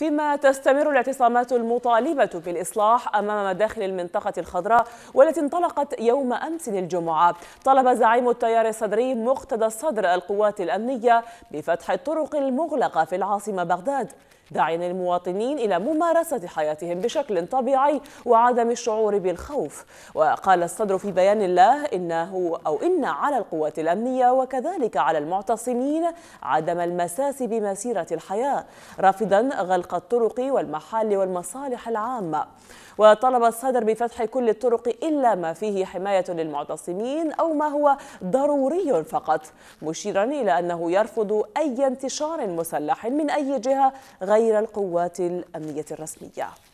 فيما تستمر الاعتصامات المطالبة بالإصلاح أمام مداخل المنطقة الخضراء والتي انطلقت يوم أمس الجمعة طلب زعيم التيار الصدري مقتدى الصدر القوات الأمنية بفتح الطرق المغلقة في العاصمة بغداد داعيا المواطنين إلى ممارسة حياتهم بشكل طبيعي وعدم الشعور بالخوف وقال الصدر في بيان الله إنه أو إن على القوات الأمنية وكذلك على المعتصمين عدم المساس بمسيرة الحياة رافضا غلق إغلاق الطرق والمحال والمصالح العامة وطلب الصدر بفتح كل الطرق إلا ما فيه حماية للمعتصمين أو ما هو ضروري فقط مشيرا إلى أنه يرفض أي انتشار مسلح من أي جهة غير القوات الأمنية الرسمية